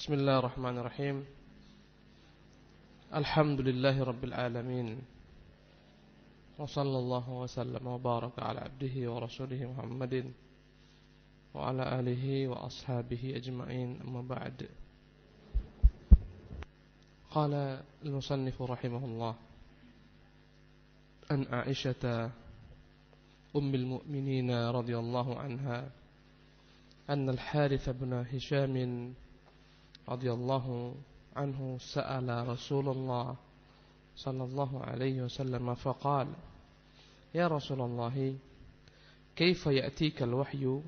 بسم الله الرحمن الرحيم الحمد لله رب العالمين وصلى الله وسلم وبارك على عبده ورسوله محمد وعلى آله وأصحابه أجمعين أما بعد قال المصنف رحمه الله أن عائشة أم المؤمنين رضي الله عنها أن الحارث بن هشام رضي الله عنه سأل رسول الله صلى الله عليه وسلم فقال يا رسول الله كيف يأتيك الوحي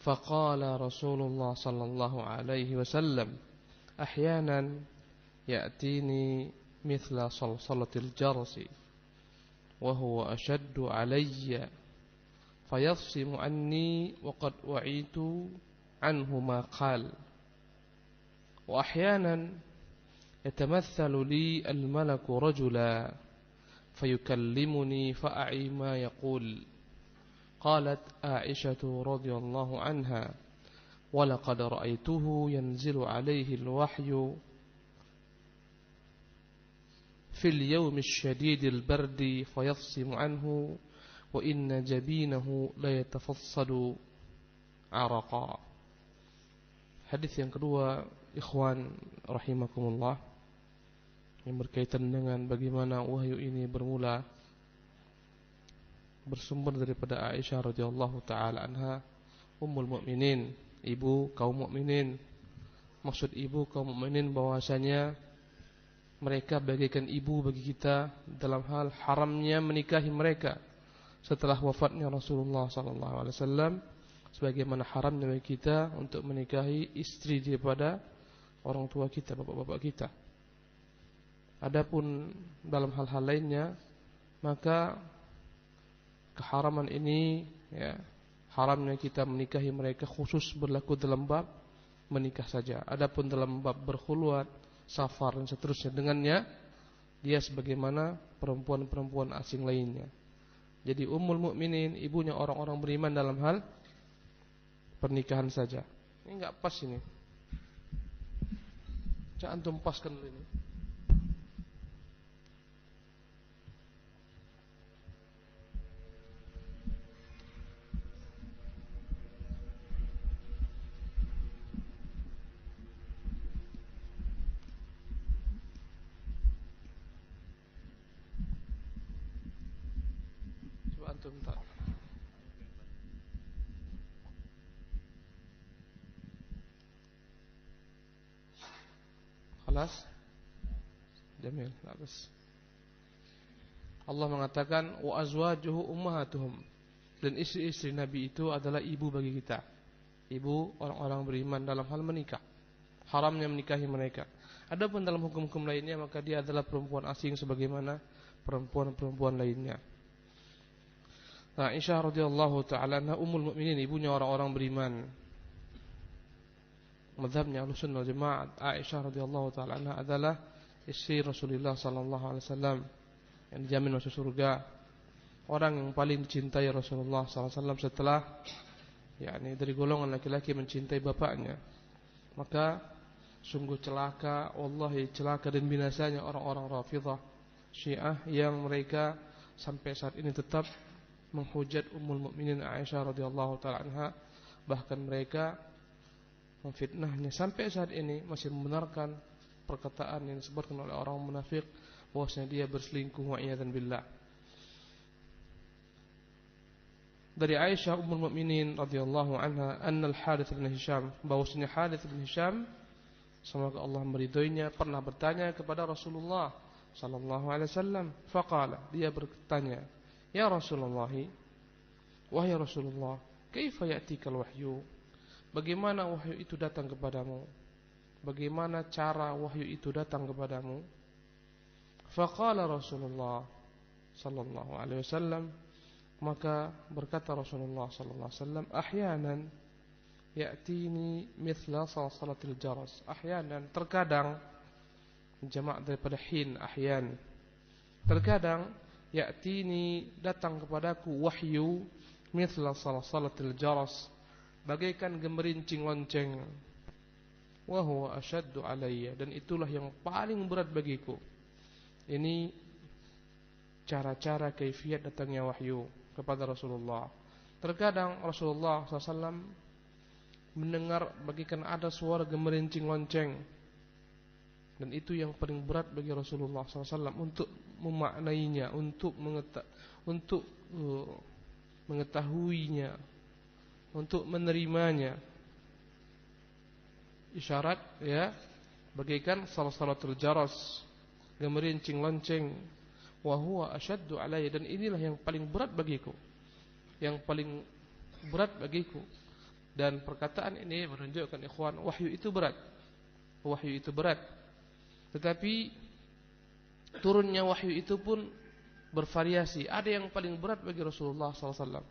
فقال رسول الله صلى الله عليه وسلم أحيانا يأتيني مثل صلصلة الجرس وهو أشد علي فيصم عني وقد وعيت عنه ما قال وأحيانا يتمثل لي الملك رجلا فيكلمني فأعي ما يقول قالت عائشة رضي الله عنها ولقد رأيته ينزل عليه الوحي في اليوم الشديد البرد فيفصم عنه وإن جبينه لا يتفصل عرقا حديث yang kedua ikhwan rahimakumullah yang berkaitan dengan bagaimana wahyu ini bermula bersumber daripada Aisyah radhiyallahu taala anha ummul mukminin ibu kaum mukminin maksud ibu kaum mukminin bahwasanya mereka bagaikan ibu bagi kita dalam hal haramnya menikahi mereka setelah wafatnya Rasulullah sallallahu alaihi wasallam sebagaimana haramnya bagi kita untuk menikahi istri daripada orang tua kita, bapak-bapak kita. Adapun dalam hal-hal lainnya, maka keharaman ini ya, haramnya kita menikahi mereka khusus berlaku dalam bab menikah saja. Adapun dalam bab berkhulwat, safar dan seterusnya dengannya dia sebagaimana perempuan-perempuan asing lainnya. Jadi ummul mukminin ibunya orang-orang beriman dalam hal pernikahan saja. Ini enggak pas ini jangan tumpaskan dulu ini. Coba antum tak Jelas? Jamil, bagus. Allah mengatakan wa azwajuhu ummahatuhum dan istri-istri Nabi itu adalah ibu bagi kita. Ibu orang-orang beriman dalam hal menikah. Haramnya menikahi mereka. Adapun dalam hukum-hukum lainnya maka dia adalah perempuan asing sebagaimana perempuan-perempuan lainnya. Nah, Aisyah radhiyallahu taala anha ummul mukminin, ibunya orang-orang beriman mazhabnya Ahlussunnah Jemaat Aisyah radhiyallahu taala anha adalah istri Rasulullah sallallahu alaihi wasallam yang dijamin masuk surga. Orang yang paling dicintai Rasulullah sallallahu alaihi wasallam setelah yakni dari golongan laki-laki mencintai bapaknya. Maka sungguh celaka, wallahi celaka dan binasanya orang-orang Rafidhah Syiah yang mereka sampai saat ini tetap menghujat Ummul Mukminin Aisyah radhiyallahu taala anha bahkan mereka memfitnahnya sampai saat ini masih membenarkan perkataan yang disebutkan oleh orang munafik bahwasanya dia berselingkuh wa'iyatan billah. Dari Aisyah ummul mukminin radhiyallahu anha, "Anna al-Harits bin Hisham", bahwasanya Harits bin Hisham semoga Allah meridhoinya pernah bertanya kepada Rasulullah sallallahu alaihi wasallam, faqala, dia bertanya, "Ya Rasulullah, wahai Rasulullah, kaifa ya'tikal wahyu?" Bagaimana wahyu itu datang kepadamu? Bagaimana cara wahyu itu datang kepadamu? Faqala Rasulullah sallallahu alaihi wasallam maka berkata Rasulullah sallallahu alaihi wasallam ahyanan ya'tini mithla salatil jaras ahyanan terkadang jamak daripada hin ahyan terkadang ya'tini datang kepadaku wahyu mithla salatil jaras bagaikan gemerincing lonceng. Wa huwa ashaddu dan itulah yang paling berat bagiku. Ini cara-cara kaifiat datangnya wahyu kepada Rasulullah. Terkadang Rasulullah SAW mendengar bagikan ada suara gemerincing lonceng dan itu yang paling berat bagi Rasulullah SAW untuk memaknainya, untuk mengeta untuk uh, mengetahuinya, untuk menerimanya. Isyarat ya, bagaikan salat-salatul jaras, gemerincing lonceng, wahua asyaddu alayya dan inilah yang paling berat bagiku. Yang paling berat bagiku. Dan perkataan ini menunjukkan ikhwan wahyu itu berat. Wahyu itu berat. Tetapi turunnya wahyu itu pun bervariasi. Ada yang paling berat bagi Rasulullah sallallahu alaihi wasallam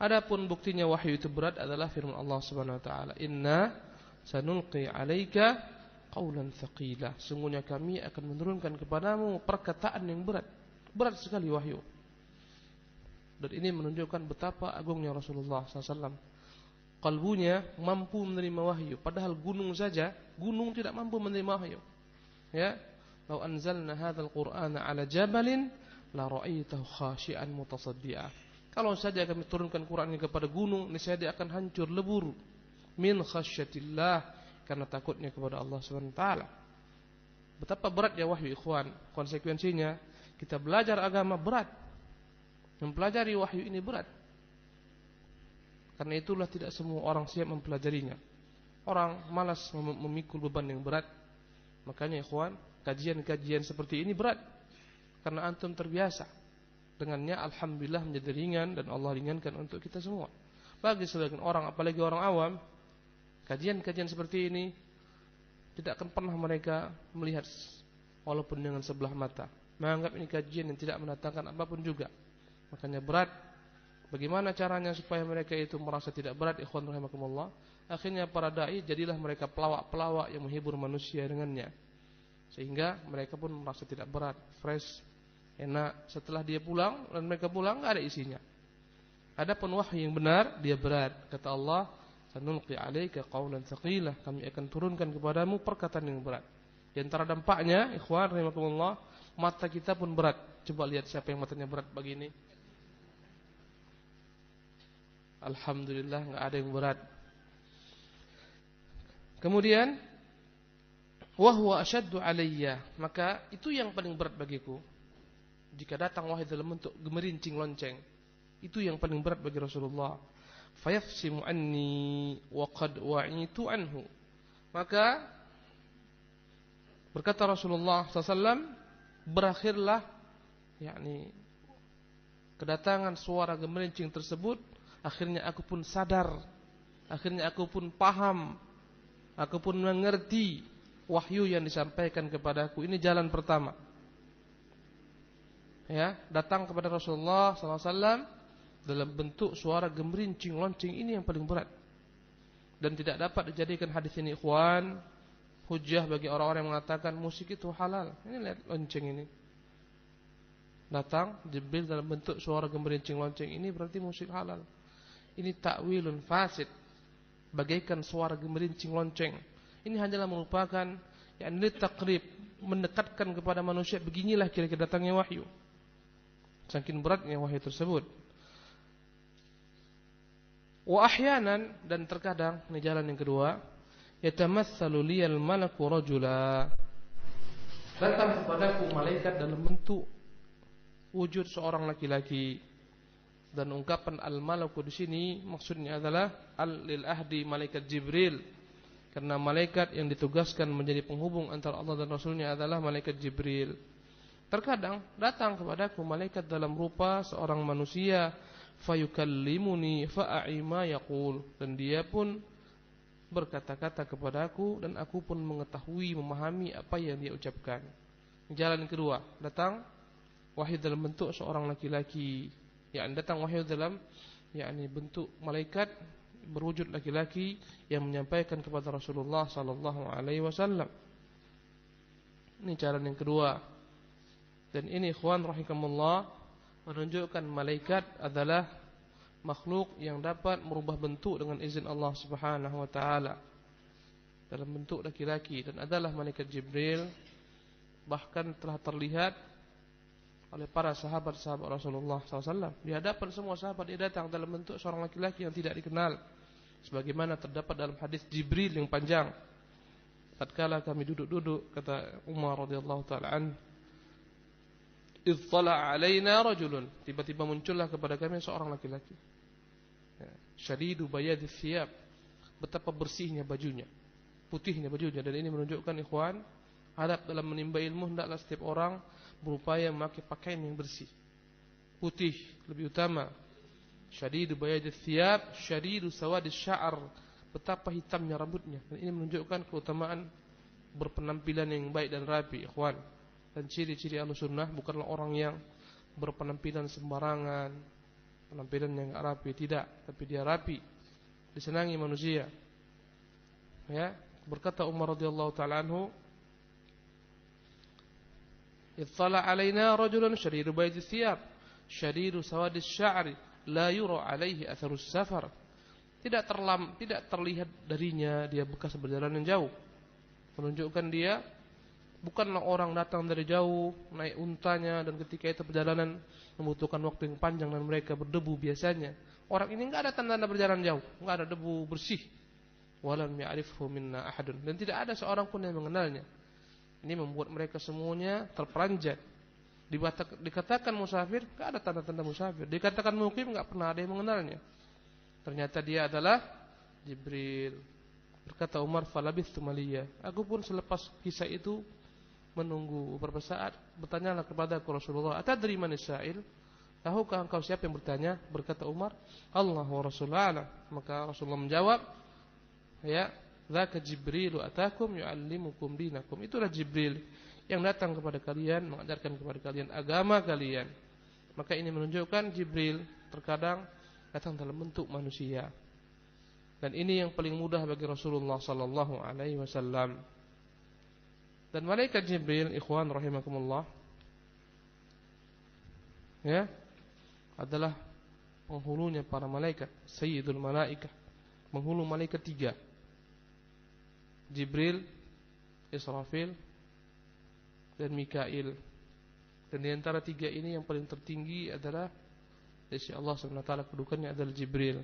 Adapun buktinya wahyu itu berat adalah firman Allah Subhanahu wa taala, "Inna sanulqi 'alaika qawlan thaqila." Sungguhnya kami akan menurunkan kepadamu perkataan yang berat. Berat sekali wahyu. Dan ini menunjukkan betapa agungnya Rasulullah SAW. Kalbunya mampu menerima wahyu. Padahal gunung saja, gunung tidak mampu menerima wahyu. Ya, kalau anzalna hadal Qur'an 'ala jabalin la ra'aitahu khashi'an mutasaddi'a. Kalau saja kami turunkan Quran ini kepada gunung, niscaya dia akan hancur lebur. Min khasyatillah karena takutnya kepada Allah Subhanahu taala. Betapa beratnya wahyu ikhwan, konsekuensinya kita belajar agama berat. Mempelajari wahyu ini berat. Karena itulah tidak semua orang siap mempelajarinya. Orang malas mem memikul beban yang berat. Makanya ikhwan, kajian-kajian seperti ini berat. Karena antum terbiasa dengannya alhamdulillah menjadi ringan dan Allah ringankan untuk kita semua. Bagi sebagian orang apalagi orang awam kajian-kajian seperti ini tidak akan pernah mereka melihat walaupun dengan sebelah mata. Menganggap ini kajian yang tidak mendatangkan apapun juga. Makanya berat. Bagaimana caranya supaya mereka itu merasa tidak berat ikhwan rahimakumullah? Akhirnya para dai jadilah mereka pelawak-pelawak yang menghibur manusia dengannya. Sehingga mereka pun merasa tidak berat, fresh enak. Setelah dia pulang dan mereka pulang nggak ada isinya. Ada wahyu yang benar dia berat. Kata Allah, "Sanulqi 'alaika dan tsaqilah." Kami akan turunkan kepadamu perkataan yang berat. Di antara dampaknya, ikhwan rahimakumullah, mata kita pun berat. Coba lihat siapa yang matanya berat begini. Alhamdulillah nggak ada yang berat. Kemudian wahwa asyadu alayya, maka itu yang paling berat bagiku jika datang wahai dalam bentuk gemerincing lonceng. Itu yang paling berat bagi Rasulullah. Fayafsimu anni wa qad wa'itu anhu. Maka berkata Rasulullah SAW berakhirlah yakni kedatangan suara gemerincing tersebut akhirnya aku pun sadar akhirnya aku pun paham aku pun mengerti wahyu yang disampaikan kepadaku ini jalan pertama ya datang kepada Rasulullah SAW dalam bentuk suara gemerincing lonceng ini yang paling berat dan tidak dapat dijadikan hadis ini ikhwan hujah bagi orang-orang yang mengatakan musik itu halal ini lihat lonceng ini datang jebil dalam bentuk suara gemerincing lonceng ini berarti musik halal ini takwilun fasid bagaikan suara gemerincing lonceng ini hanyalah merupakan ini takrib mendekatkan kepada manusia beginilah kira-kira datangnya wahyu Sangkin beratnya wahyu tersebut. Wa ahyanan dan terkadang ini jalan yang kedua, yatamassalu liyal malaku rajula. Datang kepadaku malaikat dalam bentuk wujud seorang laki-laki. Dan ungkapan al-malaku di sini maksudnya adalah al-lil ahdi malaikat Jibril. Karena malaikat yang ditugaskan menjadi penghubung antara Allah dan Rasulnya adalah malaikat Jibril. Terkadang datang kepadaku malaikat dalam rupa seorang manusia, fayukallimuni fa'aima yaqul dan dia pun berkata-kata kepadaku dan aku pun mengetahui memahami apa yang dia ucapkan. Jalan kedua, datang wahyu dalam bentuk seorang laki-laki. Yakni datang wahyu dalam yakni bentuk malaikat berwujud laki-laki yang menyampaikan kepada Rasulullah sallallahu alaihi wasallam. Ini jalan yang kedua. Dan ini ikhwan rahimakumullah menunjukkan malaikat adalah makhluk yang dapat merubah bentuk dengan izin Allah Subhanahu wa taala dalam bentuk laki-laki dan adalah malaikat Jibril bahkan telah terlihat oleh para sahabat-sahabat Rasulullah SAW di hadapan semua sahabat dia datang dalam bentuk seorang laki-laki yang tidak dikenal sebagaimana terdapat dalam hadis Jibril yang panjang tatkala kami duduk-duduk kata Umar radhiyallahu taala Ittala alaina rajulun. Tiba-tiba muncullah kepada kami seorang laki-laki. Ya. Syadidu bayadi thiyab. Betapa bersihnya bajunya. Putihnya bajunya. Dan ini menunjukkan ikhwan. Adab dalam menimba ilmu. Hendaklah setiap orang berupaya memakai pakaian yang bersih. Putih. Lebih utama. Syadidu bayadi thiyab. Syadidu sawadis sya'ar. Betapa hitamnya rambutnya. Dan ini menunjukkan keutamaan berpenampilan yang baik dan rapi. Ikhwan. Dan ciri-ciri ahlu sunnah bukanlah orang yang berpenampilan sembarangan, penampilan yang gak rapi, tidak, tapi dia rapi, disenangi manusia. Ya, berkata Umar radhiyallahu taala anhu, "Ittala alaina rajulun shari'ru baydis siyab shari'ru sawadis sya'ri, la yura alaihi atharus safar." Tidak terlam, tidak terlihat darinya dia bekas berjalan yang jauh. Menunjukkan dia Bukanlah orang datang dari jauh naik untanya dan ketika itu perjalanan membutuhkan waktu yang panjang dan mereka berdebu biasanya. Orang ini nggak ada tanda-tanda perjalanan jauh, nggak ada debu bersih. Walam ya'rifhu minna ahadun dan tidak ada seorang pun yang mengenalnya. Ini membuat mereka semuanya terperanjat. Dikatakan musafir, nggak ada tanda-tanda musafir. Dikatakan mukim, nggak pernah ada yang mengenalnya. Ternyata dia adalah Jibril. Berkata Umar, falabithtu maliyah. Aku pun selepas kisah itu menunggu beberapa saat bertanyalah kepada Rasulullah atadri man sa'il tahukah engkau siapa yang bertanya berkata Umar Allah wa Rasulullah maka Rasulullah menjawab ya zaka Jibril atakum yuallimukum dinakum itulah Jibril yang datang kepada kalian mengajarkan kepada kalian agama kalian maka ini menunjukkan Jibril terkadang datang dalam bentuk manusia dan ini yang paling mudah bagi Rasulullah sallallahu alaihi wasallam dan malaikat Jibril, ikhwan rahimakumullah, ya, adalah penghulunya para malaikat, Sayyidul malaikat, menghulu malaikat tiga. Jibril, Israfil, dan Mikail. Dan di antara tiga ini yang paling tertinggi adalah dari Allah SWT kedudukannya adalah Jibril.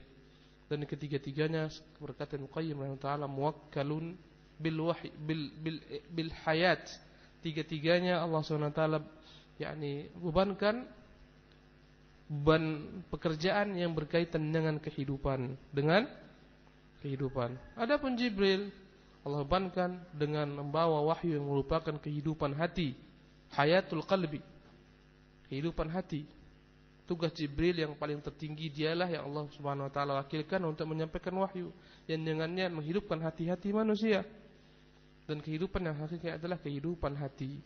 Dan ketiga-tiganya berkata Muqayyim rahimahullah ta'ala muwakkalun bil wahy, bil, bil, bil hayat. Tiga-tiganya Allah SWT yakni bebankan beban pekerjaan yang berkaitan dengan kehidupan dengan kehidupan. Adapun Jibril Allah bebankan dengan membawa wahyu yang merupakan kehidupan hati, hayatul qalbi. Kehidupan hati. Tugas Jibril yang paling tertinggi dialah yang Allah Subhanahu wa taala wakilkan untuk menyampaikan wahyu yang dengannya menghidupkan hati-hati manusia. Dan kehidupan yang hakiki adalah kehidupan hati.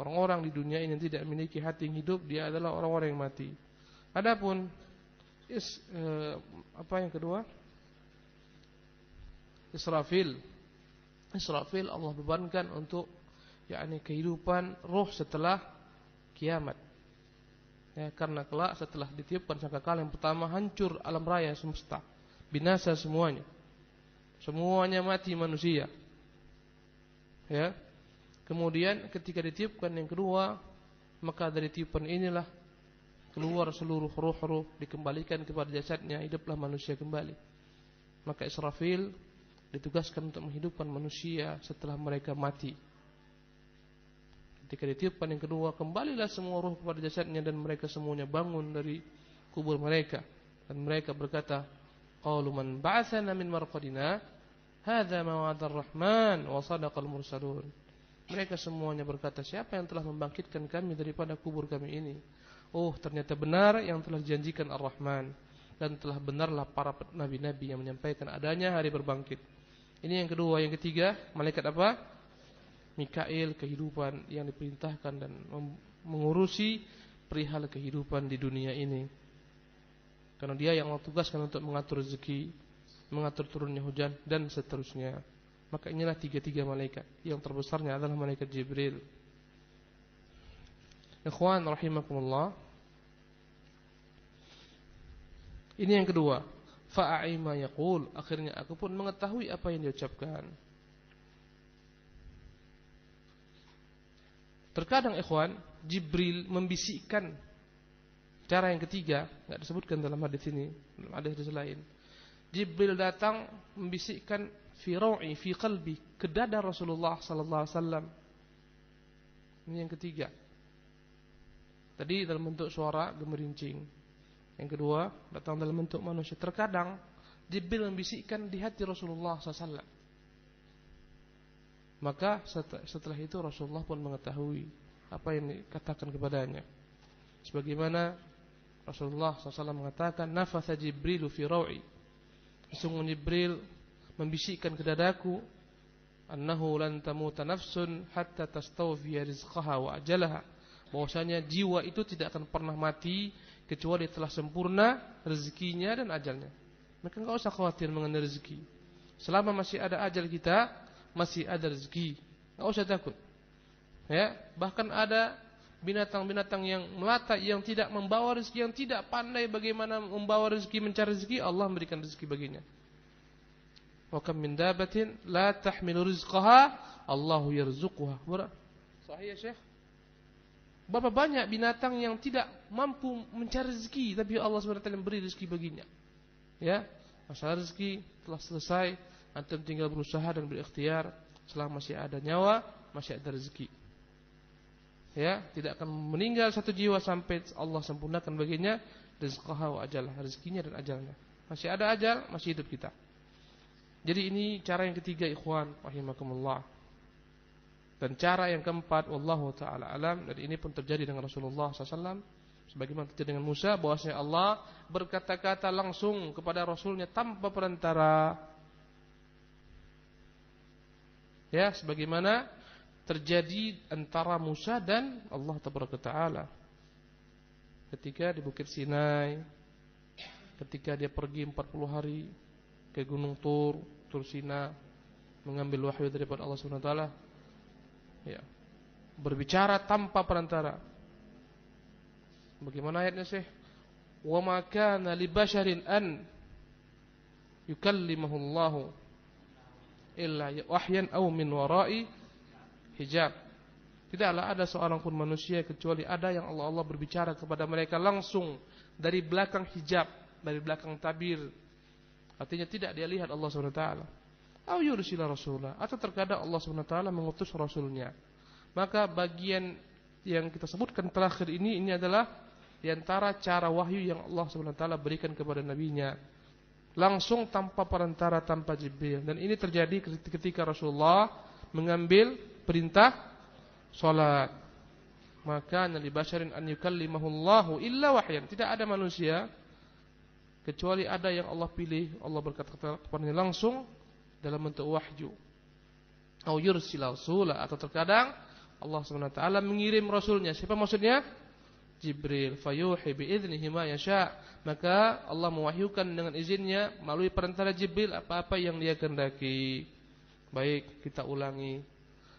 Orang-orang di dunia ini yang tidak memiliki hati yang hidup, dia adalah orang-orang yang mati. Adapun is eh, apa yang kedua? Israfil. Israfil Allah bebankan untuk yakni kehidupan roh setelah kiamat. Ya, karena kelak setelah ditiupkan sangkakala yang pertama hancur alam raya semesta, binasa semuanya. Semuanya mati manusia ya. Kemudian ketika ditiupkan yang kedua, maka dari tiupan inilah keluar seluruh ruh-ruh dikembalikan kepada jasadnya, hiduplah manusia kembali. Maka Israfil ditugaskan untuk menghidupkan manusia setelah mereka mati. Ketika ditiupkan yang kedua, kembalilah semua ruh kepada jasadnya dan mereka semuanya bangun dari kubur mereka dan mereka berkata, "Qalu man ba'athana min marqadina?" Hadza mawa'adur rahman wa sadaqal mursalun. Mereka semuanya berkata, siapa yang telah membangkitkan kami daripada kubur kami ini? Oh, ternyata benar yang telah dijanjikan Ar-Rahman dan telah benarlah para nabi-nabi yang menyampaikan adanya hari berbangkit. Ini yang kedua, yang ketiga, malaikat apa? Mikail kehidupan yang diperintahkan dan mengurusi perihal kehidupan di dunia ini. Karena dia yang Allah tugaskan untuk mengatur rezeki, mengatur turunnya hujan dan seterusnya. Maka inilah tiga-tiga malaikat. Yang terbesarnya adalah malaikat Jibril. Ikhwan rahimakumullah. Ini yang kedua. Fa'aima yaqul. Akhirnya aku pun mengetahui apa yang diucapkan. Terkadang ikhwan, Jibril membisikkan cara yang ketiga, nggak disebutkan dalam hadis ini, dalam hadis lain Jibril datang membisikkan fi rawi fi qalbi ke dada Rasulullah sallallahu alaihi wasallam. Ini yang ketiga. Tadi dalam bentuk suara gemerincing. Yang kedua, datang dalam bentuk manusia. Terkadang Jibril membisikkan di hati Rasulullah SAW. Maka setelah itu Rasulullah pun mengetahui apa yang dikatakan kepadanya. Sebagaimana Rasulullah SAW mengatakan, "Nafasa Jibril fi rawi." Sesungguhnya Jibril membisikkan ke dadaku, "Annahu lan tamuta nafsun hatta tastawfiya rizqaha wa ajalaha." Bahwasanya jiwa itu tidak akan pernah mati kecuali telah sempurna rezekinya dan ajalnya. Maka enggak usah khawatir mengenai rezeki. Selama masih ada ajal kita, masih ada rezeki. Enggak usah takut. Ya, bahkan ada binatang-binatang yang melata yang tidak membawa rezeki yang tidak pandai bagaimana membawa rezeki mencari rezeki Allah memberikan rezeki baginya wa kam min dabatin la tahmilu rizqaha Allah yarzuquha sahih ya syekh Berapa banyak binatang yang tidak mampu mencari rezeki tapi Allah SWT beri rezeki baginya ya masalah rezeki telah selesai antum tinggal berusaha dan berikhtiar selama masih ada nyawa masih ada rezeki ya tidak akan meninggal satu jiwa sampai Allah sempurnakan baginya rizqaha wa ajalah rezekinya dan ajalnya masih ada ajal masih hidup kita jadi ini cara yang ketiga ikhwan rahimakumullah dan cara yang keempat wallahu taala alam dan ini pun terjadi dengan Rasulullah SAW sebagaimana terjadi dengan Musa bahwasanya Allah berkata-kata langsung kepada rasulnya tanpa perantara ya sebagaimana terjadi antara Musa dan Allah Taala ketika di Bukit Sinai ketika dia pergi 40 hari ke Gunung Tur Tur Sina, mengambil wahyu daripada Allah Subhanahu wa taala ya berbicara tanpa perantara bagaimana ayatnya sih wa maka kana basharin an yukallimahu Allah illa wahyan aw min wara'i hijab. Tidaklah ada seorang pun manusia kecuali ada yang Allah Allah berbicara kepada mereka langsung dari belakang hijab, dari belakang tabir. Artinya tidak dia lihat Allah SWT. Au yursila rasulah. Atau terkadang Allah SWT mengutus Rasulnya. Maka bagian yang kita sebutkan terakhir ini, ini adalah antara cara wahyu yang Allah Subhanahu wa taala berikan kepada nabinya. Langsung tanpa perantara, tanpa Jibril. Dan ini terjadi ketika Rasulullah mengambil perintah salat. Maka nabi basyarin an yukallimahullahu illa wahyan. Tidak ada manusia kecuali ada yang Allah pilih, Allah berkata kepadanya langsung dalam bentuk wahyu. Au yursila rasula atau terkadang Allah SWT mengirim rasulnya. Siapa maksudnya? Jibril fayuhi biidznihi ma yasha maka Allah mewahyukan dengan izinnya melalui perantara Jibril apa-apa yang dia kehendaki baik kita ulangi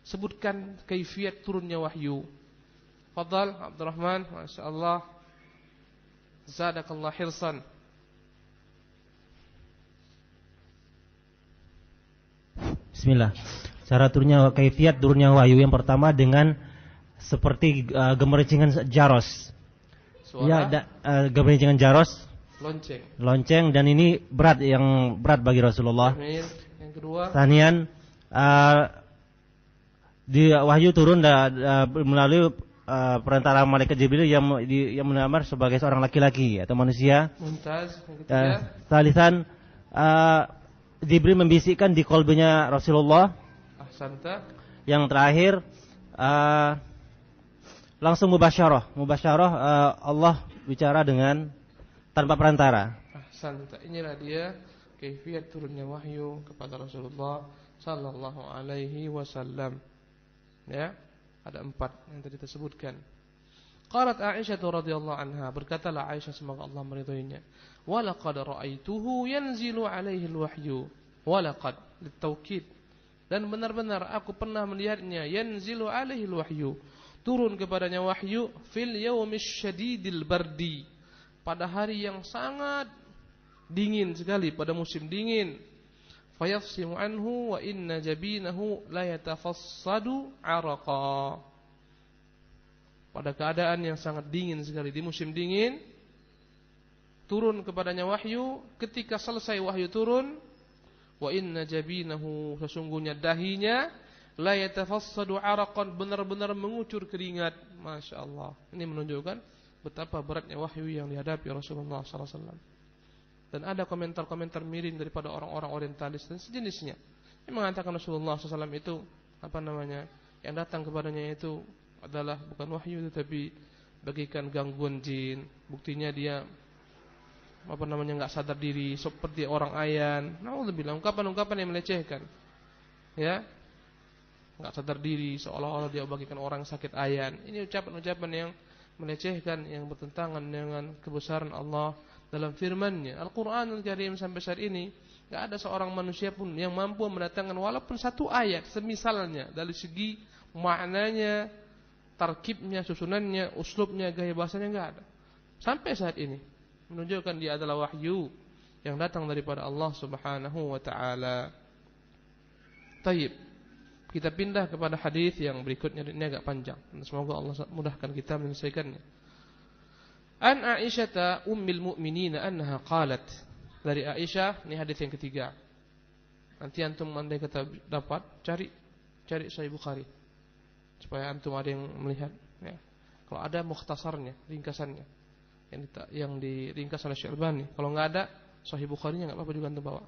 Sebutkan kaifiat turunnya wahyu. Fadal Abdurrahman, masyaallah. Zadakallah hirsan. Bismillah. Cara turunnya kaifiat turunnya wahyu yang pertama dengan seperti uh, eh, gemericingan jaros. Suara? Ya, da, uh, eh, gemericingan jaros. Lonceng. Lonceng dan ini berat yang berat bagi Rasulullah. Amin. Yang kedua. Tanian uh, eh, di wahyu turun da, da, melalui uh, e, perantara malaikat Jibril yang di, yang menamar sebagai seorang laki-laki atau manusia. Mumtaz. Uh, talisan uh, Jibril membisikkan di kolbenya Rasulullah. Ahsanta. Yang terakhir uh, langsung mubasyarah. Mubasyarah uh, Allah bicara dengan tanpa perantara. Ahsanta. Inilah dia kaifiat turunnya wahyu kepada Rasulullah sallallahu alaihi wasallam. Ya, ada empat yang tadi tersebutkan. Qalat Aisyah radhiyallahu anha berkatalah Aisyah semoga Allah meridhoinya. "Wa laqad ra'aituhu yanzilu alaihi alwahyu. laqad litaukid. Dan benar-benar aku pernah melihatnya yanzilu alaihi alwahyu. Turun kepadanya wahyu fil yaumish syadidil bardi. Pada hari yang sangat dingin sekali pada musim dingin fayafsimu anhu wa inna jabinahu la yatafassadu araqa pada keadaan yang sangat dingin sekali di musim dingin turun kepadanya wahyu ketika selesai wahyu turun wa inna jabinahu sesungguhnya dahinya la yatafassadu araqan benar-benar mengucur keringat Masya Allah ini menunjukkan betapa beratnya wahyu yang dihadapi Rasulullah sallallahu alaihi wasallam dan ada komentar-komentar miring daripada orang-orang orientalis dan sejenisnya yang mengatakan Rasulullah SAW itu apa namanya yang datang kepadanya itu adalah bukan wahyu tetapi bagikan gangguan jin buktinya dia apa namanya nggak sadar diri seperti orang ayan bilang ungkapan-ungkapan yang melecehkan ya nggak sadar diri seolah-olah dia bagikan orang sakit ayan ini ucapan-ucapan yang melecehkan yang bertentangan dengan kebesaran Allah dalam firman-Nya. Al-Qur'an Al-Karim sampai saat ini gak ada seorang manusia pun yang mampu mendatangkan walaupun satu ayat semisalnya dari segi maknanya, tarkibnya, susunannya, uslubnya, gaya bahasanya gak ada. Sampai saat ini menunjukkan dia adalah wahyu yang datang daripada Allah Subhanahu wa taala. Taib. Kita pindah kepada hadis yang berikutnya ini agak panjang. Semoga Allah mudahkan kita menyelesaikannya. An Aisyah ummil mu'minina annaha qalat. Dari Aisyah, ini hadis yang ketiga. Nanti antum andai kata dapat, cari cari Sahih Bukhari. Supaya antum ada yang melihat ya. Kalau ada mukhtasarnya, ringkasannya. Yang di, yang diringkas oleh Syarbani. Kalau enggak ada Sahih Bukhari-nya nggak apa-apa juga antum bawa.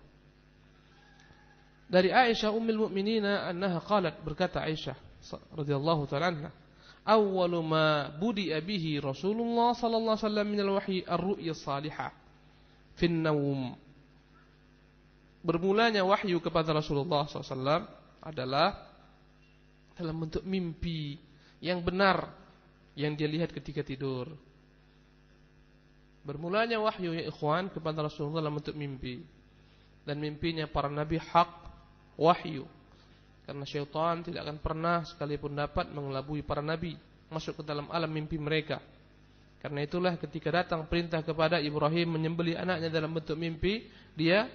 Dari Aisyah ummul mu'minin annaha qalat berkata Aisyah radhiyallahu taala anha awwalu ma budi abihi Rasulullah sallallahu alaihi wasallam al wahyi ar-ru'ya salihah fin naum. Bermulanya wahyu kepada Rasulullah SAW adalah dalam bentuk mimpi yang benar yang dia lihat ketika tidur. Bermulanya wahyu ya ikhwan kepada Rasulullah dalam bentuk mimpi. Dan mimpinya para nabi hak wahyu. Karena syaitan tidak akan pernah sekalipun dapat mengelabui para nabi masuk ke dalam alam mimpi mereka. Karena itulah ketika datang perintah kepada Ibrahim menyembeli anaknya dalam bentuk mimpi, dia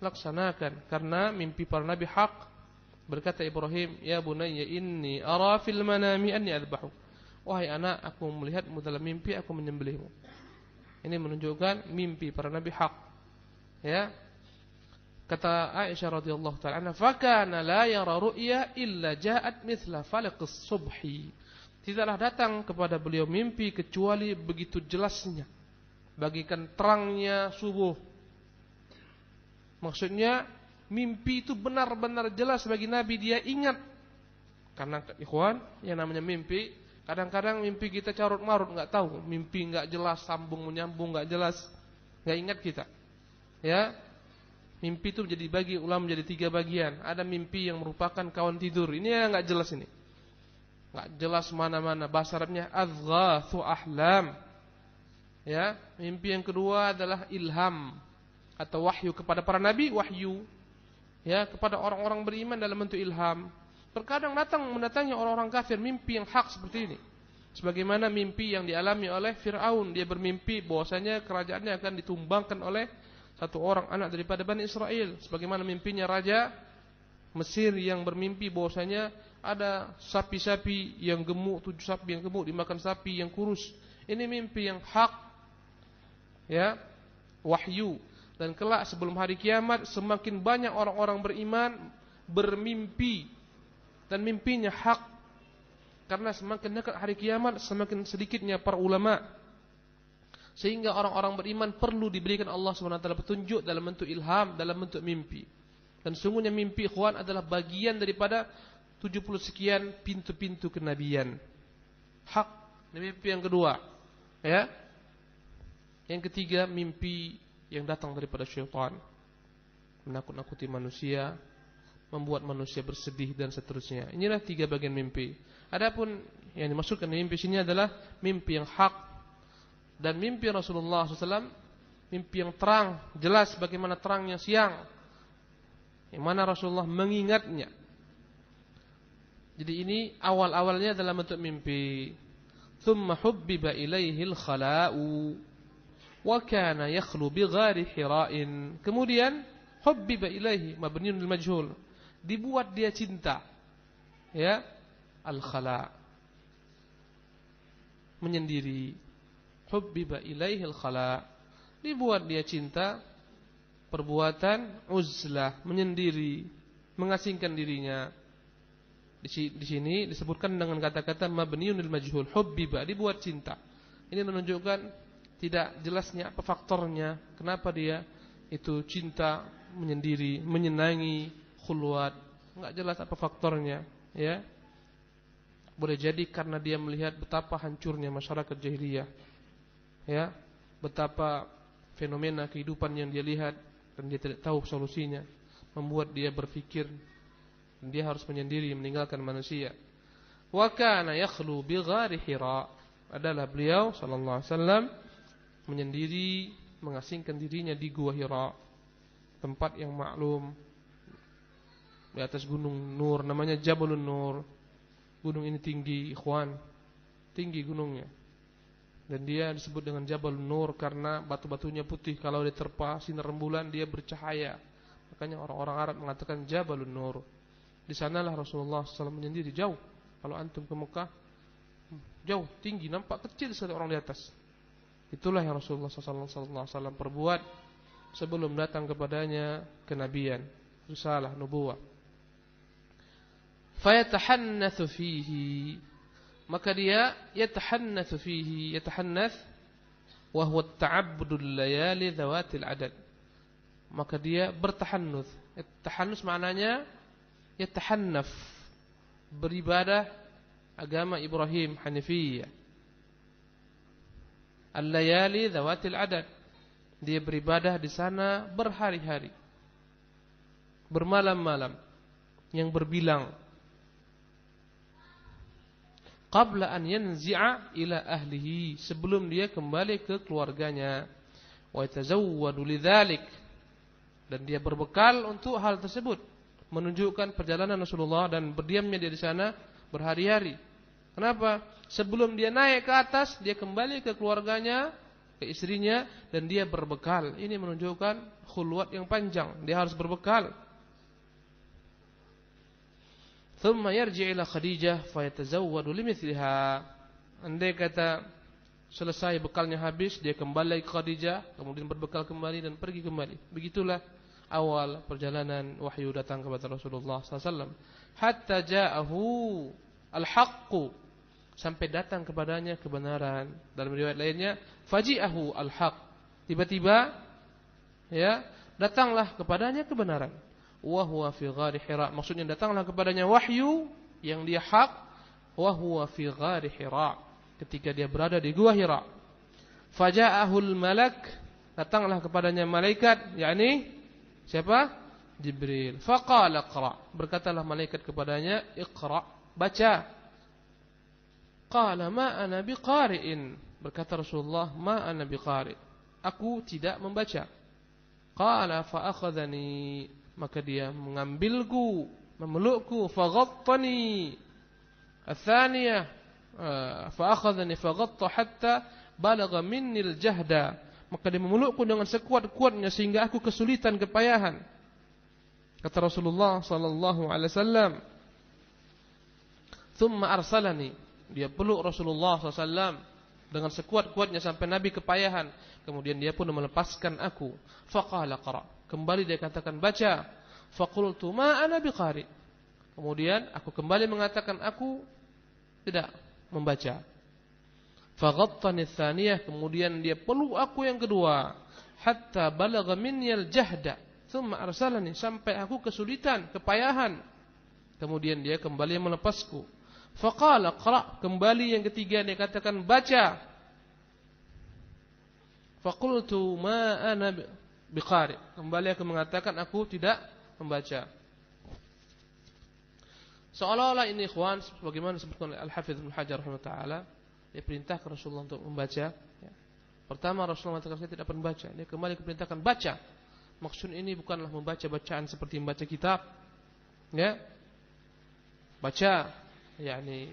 laksanakan karena mimpi para nabi hak. Berkata Ibrahim, "Ya bunayya inni ara fil manami anni adbahu. Wahai anak, aku melihatmu dalam mimpi aku menyembelihmu. Ini menunjukkan mimpi para nabi hak. Ya, Kata Aisyah radhiyallahu taala anha, "Fakana la yara ru'ya illa ja'at mithla falaqis subhi." Tidaklah datang kepada beliau mimpi kecuali begitu jelasnya bagikan terangnya subuh. Maksudnya mimpi itu benar-benar jelas bagi Nabi dia ingat. Karena ikhwan yang namanya mimpi, kadang-kadang mimpi kita carut marut nggak tahu, mimpi nggak jelas, sambung menyambung nggak jelas, nggak ingat kita. Ya, Mimpi itu menjadi bagi ulam menjadi tiga bagian. Ada mimpi yang merupakan kawan tidur. Ini yang nggak jelas ini. Nggak jelas mana-mana. Bahasa Arabnya azghathu ahlam. Ya, mimpi yang kedua adalah ilham atau wahyu kepada para nabi, wahyu. Ya, kepada orang-orang beriman dalam bentuk ilham. Terkadang datang mendatangi orang-orang kafir mimpi yang hak seperti ini. Sebagaimana mimpi yang dialami oleh Firaun, dia bermimpi bahwasanya kerajaannya akan ditumbangkan oleh satu orang anak daripada Bani Israel sebagaimana mimpinya raja Mesir yang bermimpi bahwasanya ada sapi-sapi yang gemuk, tujuh sapi yang gemuk dimakan sapi yang kurus. Ini mimpi yang hak. Ya. Wahyu dan kelak sebelum hari kiamat semakin banyak orang-orang beriman bermimpi dan mimpinya hak. Karena semakin dekat hari kiamat semakin sedikitnya para ulama sehingga orang-orang beriman perlu diberikan Allah SWT petunjuk dalam bentuk ilham, dalam bentuk mimpi. Dan sungguhnya mimpi ikhwan adalah bagian daripada 70 sekian pintu-pintu kenabian. Hak, ini mimpi yang kedua. Ya. Yang ketiga, mimpi yang datang daripada syaitan. Menakut-nakuti manusia, membuat manusia bersedih dan seterusnya. Inilah tiga bagian mimpi. Adapun yang dimaksudkan mimpi sini adalah mimpi yang hak, dan mimpi Rasulullah SAW mimpi yang terang jelas bagaimana terangnya siang yang mana Rasulullah mengingatnya jadi ini awal-awalnya dalam bentuk mimpi ثم حبب إليه الخلاء وكان يخلو بغار حراء kemudian حبب ilaihi mabniun lil majhul dibuat dia cinta ya al khala' menyendiri hubbiba ilaihil khala dibuat dia cinta perbuatan uzlah menyendiri mengasingkan dirinya di sini disebutkan dengan kata-kata mabniunil majhul hubbiba dibuat cinta ini menunjukkan tidak jelasnya apa faktornya kenapa dia itu cinta menyendiri menyenangi khulwat enggak jelas apa faktornya ya boleh jadi karena dia melihat betapa hancurnya masyarakat jahiliyah ya betapa fenomena kehidupan yang dia lihat dan dia tidak tahu solusinya membuat dia berpikir dan dia harus menyendiri meninggalkan manusia wa kana yakhlu bi hira adalah beliau sallallahu alaihi wasallam menyendiri mengasingkan dirinya di gua Hira tempat yang maklum di atas gunung Nur namanya Jabalun Nur gunung ini tinggi ikhwan tinggi gunungnya dan dia disebut dengan Jabal Nur karena batu-batunya putih kalau diterpa sinar rembulan dia bercahaya makanya orang-orang Arab mengatakan Jabal Nur di sanalah Rasulullah SAW menyendiri jauh kalau antum ke Mekah hmm, jauh tinggi nampak kecil sekali orang di atas itulah yang Rasulullah SAW perbuat sebelum datang kepadanya kenabian risalah nubuah fayatahannathu fihi maka dia yatahannatsu fihi yatahannath wa huwa ta'abbudul layali dzawatil adad maka dia bertahannuth tahannuth maknanya yatahannaf beribadah agama Ibrahim Hanifiyah al-layali dzawatil adad dia beribadah di sana berhari-hari bermalam-malam yang berbilang qabla an yanzi'a ila ahlihi sebelum dia kembali ke keluarganya wa lidzalik dan dia berbekal untuk hal tersebut menunjukkan perjalanan Rasulullah dan berdiamnya dia di sana berhari-hari kenapa sebelum dia naik ke atas dia kembali ke keluarganya ke istrinya dan dia berbekal ini menunjukkan khulwat yang panjang dia harus berbekal Thumma yarji ila Khadijah fayatazawwadu limithliha. Andai kata selesai bekalnya habis, dia kembali ke Khadijah, kemudian berbekal kembali dan pergi kembali. Begitulah awal perjalanan wahyu datang kepada Rasulullah SAW. Hatta ja'ahu al-haqqu. Sampai datang kepadanya kebenaran. Dalam riwayat lainnya, faji'ahu al-haq. Tiba-tiba, ya, datanglah kepadanya kebenaran wahwa fi ghari Hira. Maksudnya datanglah kepadanya wahyu yang dia hak wahwa fi ghari Hira ketika dia berada di gua Hira. Faja'ahul malak datanglah kepadanya malaikat yakni siapa? Jibril. Faqala qra. Berkatalah malaikat kepadanya iqra, baca. Qala ma ana biqari'in. Berkata Rasulullah, ma ana biqari. Aku tidak membaca. Qala fa akhadhani maka dia mengambilku, memelukku, faghattani. athaniyah ah, fa akhadhani faghatta hatta balagha minni jahda Maka dia memelukku dengan sekuat-kuatnya sehingga aku kesulitan, kepayahan. Kata Rasulullah sallallahu alaihi wasallam, "Thumma arsalani." Dia peluk Rasulullah sallallahu alaihi wasallam dengan sekuat-kuatnya sampai Nabi kepayahan. Kemudian dia pun melepaskan aku. Faqala qara. Kembali dia katakan baca. Fakultu ma ana biqari. Kemudian aku kembali mengatakan aku tidak membaca. Faghattani tsaniyah kemudian dia peluk aku yang kedua hatta balagha minyal jahda thumma arsalani sampai aku kesulitan, kepayahan. Kemudian dia kembali melepasku. Faqala qra kembali yang ketiga dia katakan baca. Faqultu ma ana biqari. Kembali aku mengatakan aku tidak membaca. Seolah-olah ini ikhwan sebagaimana disebutkan oleh Al-Hafidz Ibnu Hajar Taala. dia perintahkan Rasulullah untuk membaca ya. Pertama Rasulullah mengatakan saya tidak pernah membaca. Dia kembali perintahkan baca. Maksud ini bukanlah membaca bacaan seperti membaca kitab. Ya. Baca yakni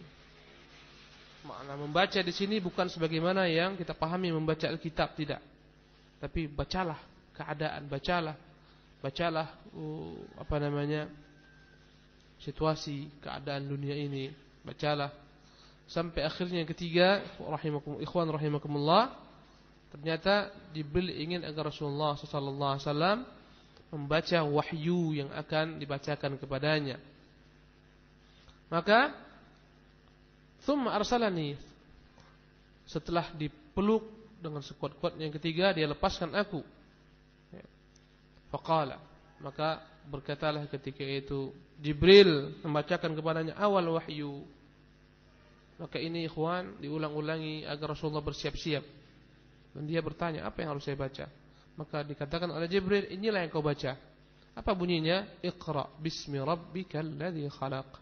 makna membaca di sini bukan sebagaimana yang kita pahami membaca Alkitab tidak. Tapi bacalah keadaan bacalah bacalah uh, apa namanya situasi keadaan dunia ini bacalah sampai akhirnya yang ketiga rahimakum ikhwan rahimakumullah ternyata dibeli ingin agar Rasulullah sallallahu alaihi wasallam membaca wahyu yang akan dibacakan kepadanya maka thumma arsalani setelah dipeluk dengan sekuat-kuatnya yang ketiga dia lepaskan aku Faqala maka berkatalah ketika itu Jibril membacakan kepadanya awal wahyu. Maka ini ikhwan diulang-ulangi agar Rasulullah bersiap-siap. Dan dia bertanya, apa yang harus saya baca? Maka dikatakan oleh Jibril, inilah yang kau baca. Apa bunyinya? Iqra bismi rabbikal ladzi khalaq.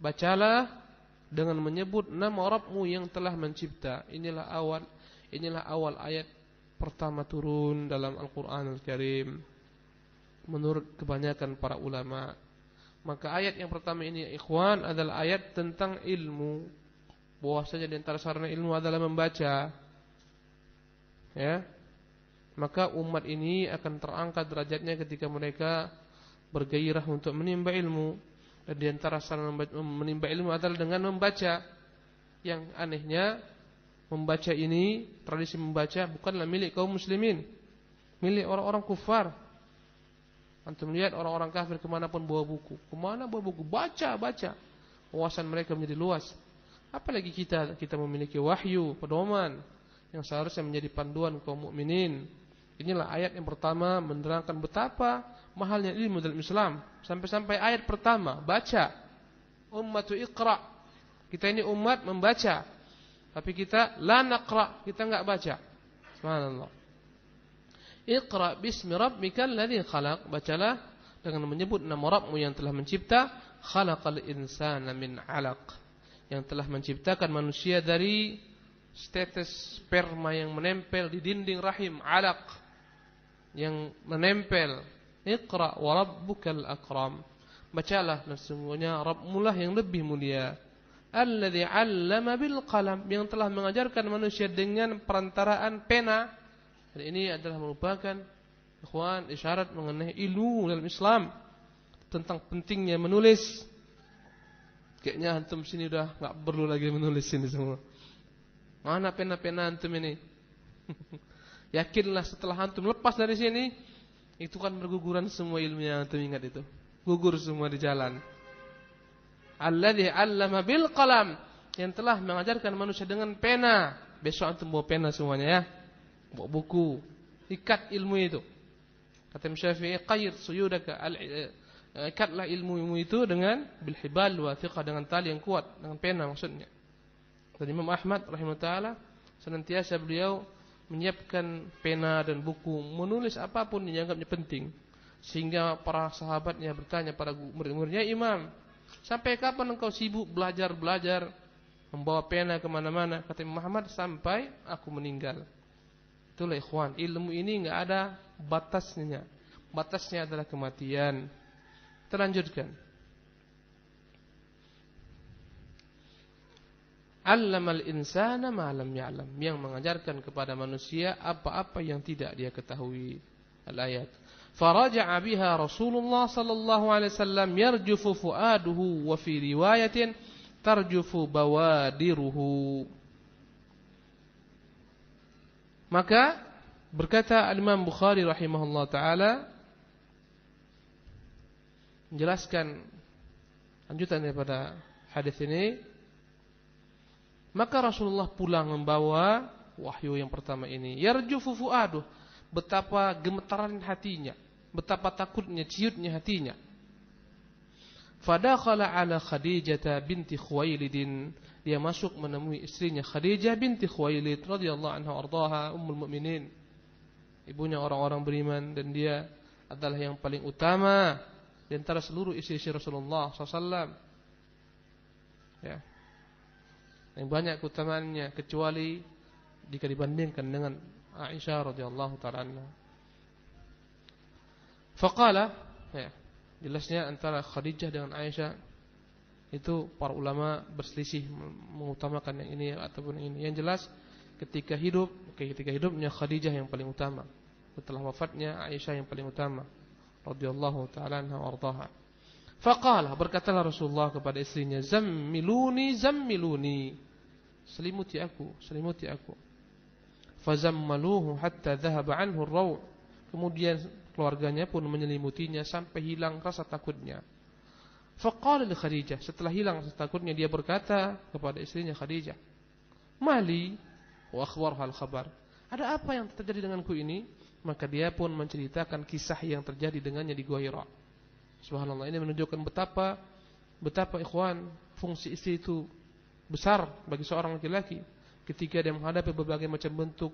Bacalah dengan menyebut nama Rabbmu yang telah mencipta. Inilah awal inilah awal ayat pertama turun dalam Al-Qur'anul Al Karim menurut kebanyakan para ulama. Maka ayat yang pertama ini ya ikhwan adalah ayat tentang ilmu. Bahwasanya di antara sarana ilmu adalah membaca. Ya. Maka umat ini akan terangkat derajatnya ketika mereka bergairah untuk menimba ilmu. Dan di antara sarana menimba ilmu adalah dengan membaca. Yang anehnya membaca ini tradisi membaca bukanlah milik kaum muslimin. Milik orang-orang kufar Antum lihat orang-orang kafir kemanapun bawa buku. Kemana bawa buku? Baca, baca. Wawasan mereka menjadi luas. Apalagi kita, kita memiliki wahyu, pedoman yang seharusnya menjadi panduan kaum mukminin. Inilah ayat yang pertama menerangkan betapa mahalnya ilmu dalam Islam. Sampai-sampai ayat pertama, baca. Ummatu iqra. Kita ini umat membaca. Tapi kita la naqra, kita enggak baca. Subhanallah. Iqra bismi rabbikal ladzi khalaq. Bacalah dengan menyebut nama Rabbmu yang telah mencipta khalaqal insana min 'alaq. Yang telah menciptakan manusia dari status sperma yang menempel di dinding rahim 'alaq yang menempel. Iqra wa rabbukal akram. Bacalah dan sesungguhnya lah yang lebih mulia. Alladhi 'allama bil qalam yang telah mengajarkan manusia dengan perantaraan pena dan ini adalah merupakan ikhwan isyarat mengenai ilmu dalam Islam tentang pentingnya menulis. Kayaknya antum sini udah nggak perlu lagi menulis ini semua. Mana pena-pena antum ini? Yakinlah setelah antum lepas dari sini, itu kan berguguran semua ilmu yang antum ingat itu. Gugur semua di jalan. Alladhi 'allama bil qalam yang telah mengajarkan manusia dengan pena. Besok antum bawa pena semuanya ya bawa buku, ikat ilmu itu. Kata Syafi'i, qayyir suyudaka al eh, eh, ikatlah ilmu-ilmu itu dengan bilhibal tukar dengan tali yang kuat, dengan pena maksudnya. Dan Imam Ahmad rahimahullah senantiasa beliau menyiapkan pena dan buku, menulis apapun yang dianggapnya penting. Sehingga para sahabatnya bertanya pada murid-muridnya, Imam, sampai kapan engkau sibuk belajar-belajar, membawa pena kemana-mana? Kata Imam Ahmad, sampai aku meninggal. Itulah ikhwan, ilmu ini nggak ada batasnya. Batasnya adalah kematian. Terlanjutkan. Allamal insana ma lam ya'lam yang mengajarkan kepada manusia apa-apa yang tidak dia ketahui. Al-ayat. Faraja'a biha Rasulullah sallallahu alaihi wasallam yarjufu fuaduhu wa fi riwayatin tarjufu bawadiruhu. Maka berkata Al-Imam Bukhari rahimahullah taala menjelaskan lanjutan daripada hadis ini maka Rasulullah pulang membawa wahyu yang pertama ini yarjufu fuaduh betapa gemetaran hatinya betapa takutnya ciutnya hatinya Fadakhala ala Khadijah binti Khuwailidin. Dia masuk menemui istrinya Khadijah binti Khuwailid radhiyallahu anha ardhaha ummul mukminin. Ibunya orang-orang beriman dan dia adalah yang paling utama di antara seluruh istri-istri Rasulullah SAW. Ya. Yang banyak keutamaannya kecuali jika dibandingkan dengan Aisyah radhiyallahu taala anha. Faqala ya jelasnya antara Khadijah dengan Aisyah itu para ulama berselisih mengutamakan yang ini ataupun yang ini. Yang jelas ketika hidup, ketika hidupnya Khadijah yang paling utama. Setelah wafatnya Aisyah yang paling utama radhiyallahu taala anha wardaha. Faqala berkatalah Rasulullah kepada istrinya, "Zammiluni, zammiluni." Selimuti aku, selimuti aku. Fazammaluhu hatta dhahaba anhu ar-raw. Kemudian Keluarganya pun menyelimutinya sampai hilang rasa takutnya. Faqala Khadijah, setelah hilang rasa takutnya dia berkata kepada istrinya Khadijah, "Mali wa akhbarha al-khabar." Ada apa yang terjadi denganku ini? Maka dia pun menceritakan kisah yang terjadi dengannya di Gua Hira. Subhanallah, ini menunjukkan betapa betapa ikhwan fungsi istri itu besar bagi seorang laki-laki ketika dia menghadapi berbagai macam bentuk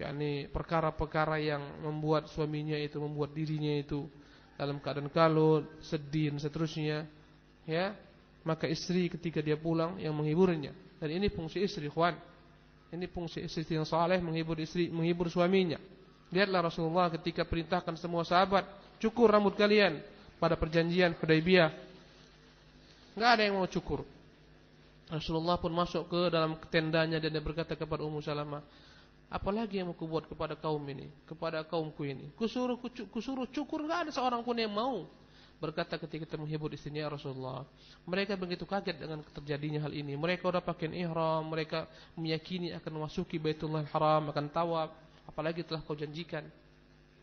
yakni perkara-perkara yang membuat suaminya itu membuat dirinya itu dalam keadaan kalut, sedih dan seterusnya, ya. Maka istri ketika dia pulang yang menghiburnya. Dan ini fungsi istri, kawan. Ini fungsi istri yang saleh menghibur istri, menghibur suaminya. Lihatlah Rasulullah ketika perintahkan semua sahabat, cukur rambut kalian pada perjanjian Hudaybiyah. Enggak ada yang mau cukur. Rasulullah pun masuk ke dalam tendanya dan dia berkata kepada Ummu Salamah, Apalagi yang mau kubuat kepada kaum ini, kepada kaumku ini. Kusuruh, kusuruh cukur, nggak ada seorang pun yang mau. Berkata ketika kita menghibur istrinya Rasulullah. Mereka begitu kaget dengan terjadinya hal ini. Mereka sudah pakai ihram, mereka meyakini akan memasuki Baitullah Haram, akan tawaf, apalagi telah kau janjikan.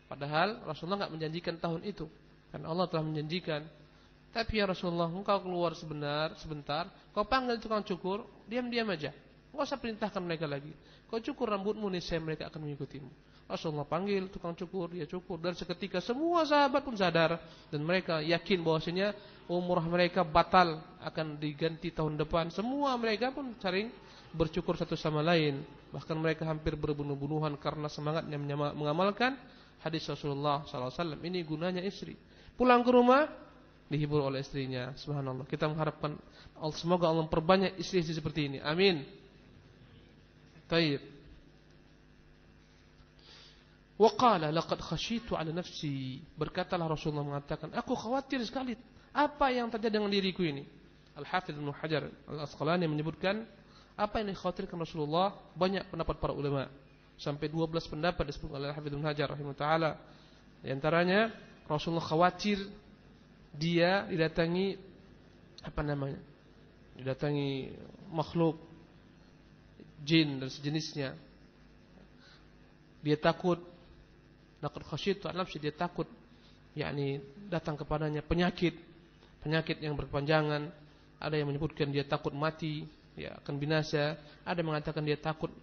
Padahal Rasulullah nggak menjanjikan tahun itu. Dan Allah telah menjanjikan. Tapi ya Rasulullah, engkau keluar sebenar, sebentar, kau panggil tukang cukur, diam-diam aja. Enggak usah perintahkan mereka lagi. Kau cukur rambutmu nih, saya mereka akan mengikutimu. Rasulullah panggil tukang cukur, dia cukur dan seketika semua sahabat pun sadar dan mereka yakin bahwasanya umur mereka batal akan diganti tahun depan. Semua mereka pun sering bercukur satu sama lain. Bahkan mereka hampir berbunuh-bunuhan karena semangatnya mengamalkan hadis Rasulullah SAW. Ini gunanya istri. Pulang ke rumah dihibur oleh istrinya. Subhanallah. Kita mengharapkan semoga Allah memperbanyak istri-istri seperti ini. Amin. طيب Waqala laqad khasyitu ala nafsi. Berkatalah Rasulullah mengatakan, aku khawatir sekali apa yang terjadi dengan diriku ini. al hafiz Ibnu Hajar Al-Asqalani menyebutkan apa yang dikhawatirkan Rasulullah banyak pendapat para ulama. Sampai 12 pendapat disebutkan oleh al hafiz Ibnu Hajar rahimahutaala. Di antaranya Rasulullah khawatir dia didatangi apa namanya? Didatangi makhluk jin dan sejenisnya. Dia takut laqad khasyitu nafsi dia takut yakni datang kepadanya penyakit penyakit yang berkepanjangan ada yang menyebutkan dia takut mati ya akan binasa ada yang mengatakan dia takut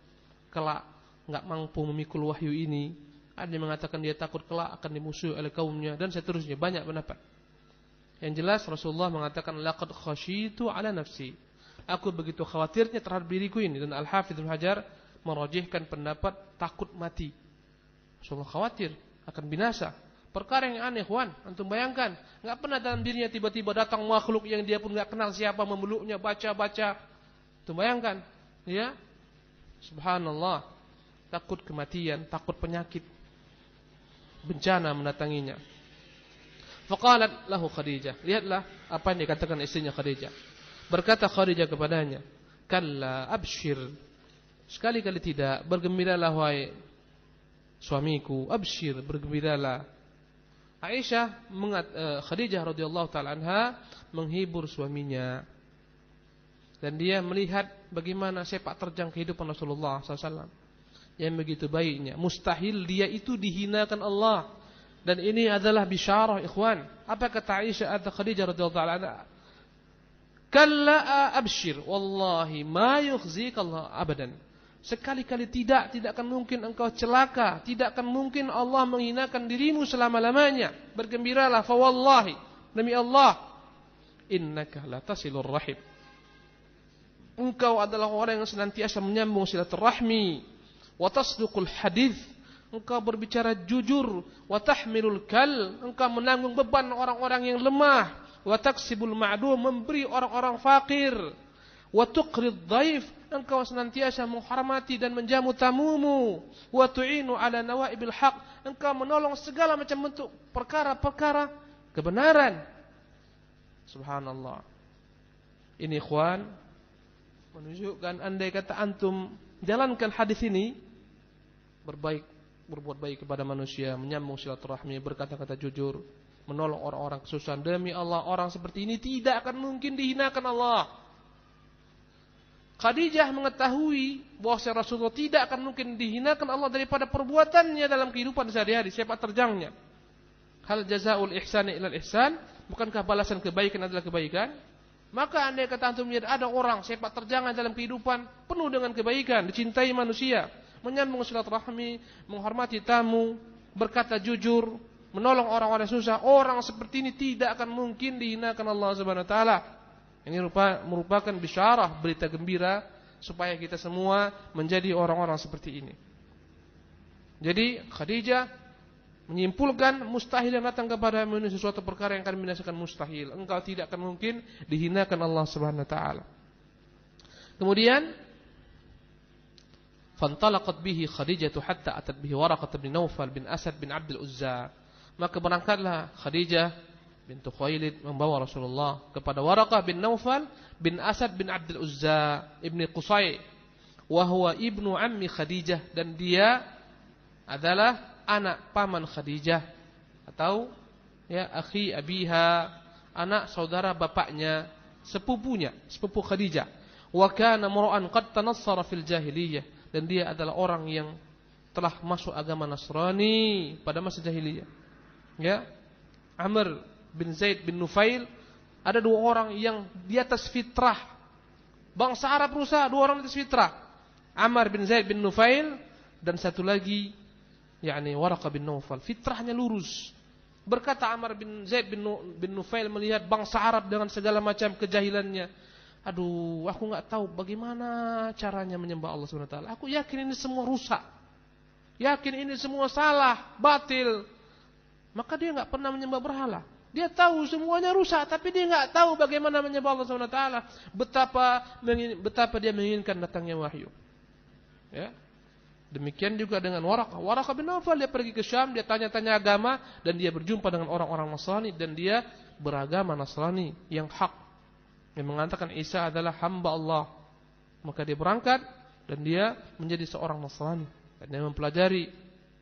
kelak nggak mampu memikul wahyu ini ada yang mengatakan dia takut kelak akan dimusuhi oleh kaumnya dan seterusnya banyak pendapat yang jelas Rasulullah mengatakan laqad khasyitu ala nafsi Aku begitu khawatirnya terhadap diriku ini dan Al-Hafizul Hajar merojihkan pendapat takut mati. Rasulullah khawatir akan binasa. Perkara yang aneh, Wan. Antum bayangkan, nggak pernah dalam dirinya tiba-tiba datang makhluk yang dia pun nggak kenal siapa memeluknya, baca-baca. Antum bayangkan, ya? Subhanallah. Takut kematian, takut penyakit. Bencana mendatanginya. Fakalat lahu Khadijah. Lihatlah apa yang dikatakan istrinya Khadijah. Berkata Khadijah kepadanya, "Kalla abshir." Sekali-kali tidak, bergembiralah wahai suamiku, abshir, bergembiralah. Aisyah mengat, uh, Khadijah radhiyallahu taala anha menghibur suaminya. Dan dia melihat bagaimana sepak terjang kehidupan Rasulullah SAW yang begitu baiknya. Mustahil dia itu dihinakan Allah. Dan ini adalah bisyarah ikhwan. Apa kata Aisyah atau Khadijah radhiyallahu taala Kalla abshir wallahi ma yukhzik Allah abadan. Sekali-kali tidak, tidak akan mungkin engkau celaka, tidak akan mungkin Allah menghinakan dirimu selama-lamanya. Bergembiralah fa wallahi demi Allah innaka latasilur rahim. Engkau adalah orang yang senantiasa menyambung silaturahmi, wa tasduqul hadis, engkau berbicara jujur, wa tahmilul kal, engkau menanggung beban orang-orang yang lemah, wataksibul taksibul ma'du memberi orang-orang fakir watuqrid tuqrid dhaif engkau senantiasa menghormati dan menjamu tamumu watu'inu ala nawaibil haq engkau menolong segala macam bentuk perkara-perkara kebenaran subhanallah ini ikhwan menunjukkan andai kata antum jalankan hadis ini berbaik berbuat baik kepada manusia menyambung silaturahmi berkata-kata jujur menolong orang-orang kesusahan. Demi Allah, orang seperti ini tidak akan mungkin dihinakan Allah. Khadijah mengetahui bahwa Rasulullah tidak akan mungkin dihinakan Allah daripada perbuatannya dalam kehidupan sehari-hari, Siapa terjangnya. Hal jazaul ihsan ilal ihsan, bukankah balasan kebaikan adalah kebaikan? Maka andai kata antum ada orang siapa terjangan dalam kehidupan penuh dengan kebaikan, dicintai manusia, menyambung silaturahmi, menghormati tamu, berkata jujur, menolong orang-orang susah, orang seperti ini tidak akan mungkin dihinakan Allah Subhanahu wa taala. Ini merupakan bisyarah, berita gembira supaya kita semua menjadi orang-orang seperti ini. Jadi Khadijah menyimpulkan mustahil yang datang kepada manusia sesuatu perkara yang akan membinasakan mustahil. Engkau tidak akan mungkin dihinakan Allah Subhanahu wa taala. Kemudian fantalaqat bihi Khadijah hatta atat bihi Waraqah bin Naufal bin Asad bin Abdul Uzza. Maka berangkatlah Khadijah bintu Khuwailid membawa Rasulullah kepada Waraqah bin Naufal bin Asad bin Abdul Uzza ibni Qusay. Wahwa ibnu ammi Khadijah dan dia adalah anak paman Khadijah atau ya akhi abiha anak saudara bapaknya sepupunya sepupu Khadijah wa kana mar'an qad tanassara fil jahiliyah dan dia adalah orang yang telah masuk agama Nasrani pada masa jahiliyah ya Amr bin Zaid bin Nufail ada dua orang yang di atas fitrah bangsa Arab rusak dua orang di atas fitrah Amr bin Zaid bin Nufail dan satu lagi yakni Waraqah bin Naufal fitrahnya lurus berkata Amr bin Zaid bin, bin Nufail melihat bangsa Arab dengan segala macam kejahilannya aduh aku nggak tahu bagaimana caranya menyembah Allah Subhanahu wa taala aku yakin ini semua rusak yakin ini semua salah batil maka dia nggak pernah menyembah berhala. Dia tahu semuanya rusak, tapi dia nggak tahu bagaimana menyembah Allah Subhanahu Taala. Betapa betapa dia menginginkan datangnya wahyu. Ya. Demikian juga dengan Waraqah. Waraqah bin Nawfal dia pergi ke Syam, dia tanya-tanya agama dan dia berjumpa dengan orang-orang Nasrani dan dia beragama Nasrani yang hak. Yang mengatakan Isa adalah hamba Allah. Maka dia berangkat dan dia menjadi seorang Nasrani. Dan dia mempelajari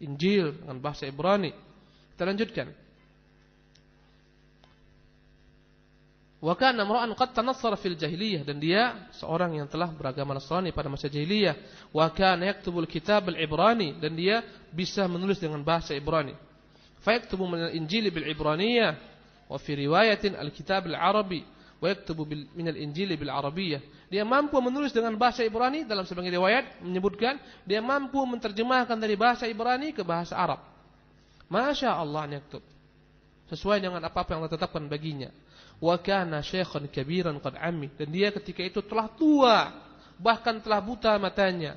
Injil dengan bahasa Ibrani kita lanjutkan. Wa kana qad tanassara fil jahiliyah dan dia seorang yang telah beragama Nasrani pada masa jahiliyah. Wa kana yaktubul kitab al-Ibrani dan dia bisa menulis dengan bahasa Ibrani. Fa yaktubu min al-Injil bil Ibraniyah wa fi riwayatin al-kitab al-Arabi wa yaktubu min al-Injil bil Arabiyah. Dia mampu menulis dengan bahasa Ibrani dalam sebagian riwayat menyebutkan dia mampu menerjemahkan dari bahasa Ibrani ke bahasa Arab. Masya Allah yaktub. Sesuai dengan apa, apa yang Allah tetapkan baginya. Wa kana syekhun kabiran qad ammi. Dan dia ketika itu telah tua. Bahkan telah buta matanya.